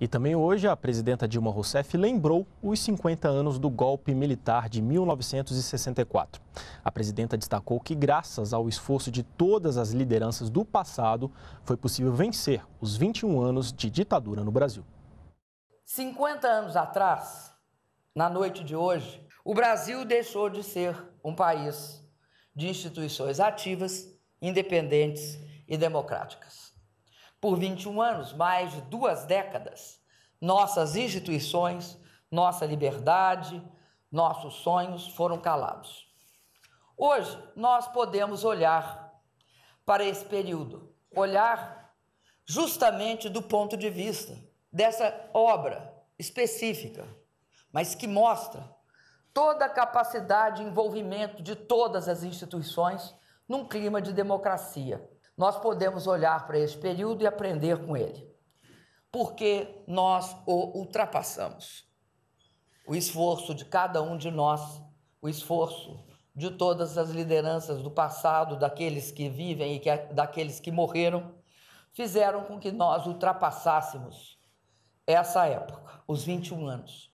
E também hoje a presidenta Dilma Rousseff lembrou os 50 anos do golpe militar de 1964. A presidenta destacou que, graças ao esforço de todas as lideranças do passado, foi possível vencer os 21 anos de ditadura no Brasil. 50 anos atrás, na noite de hoje, o Brasil deixou de ser um país de instituições ativas, independentes e democráticas por 21 anos, mais de duas décadas, nossas instituições, nossa liberdade, nossos sonhos foram calados. Hoje, nós podemos olhar para esse período, olhar justamente do ponto de vista dessa obra específica, mas que mostra toda a capacidade e envolvimento de todas as instituições num clima de democracia nós podemos olhar para esse período e aprender com ele, porque nós o ultrapassamos. O esforço de cada um de nós, o esforço de todas as lideranças do passado, daqueles que vivem e que, é, daqueles que morreram, fizeram com que nós ultrapassássemos essa época, os 21 anos.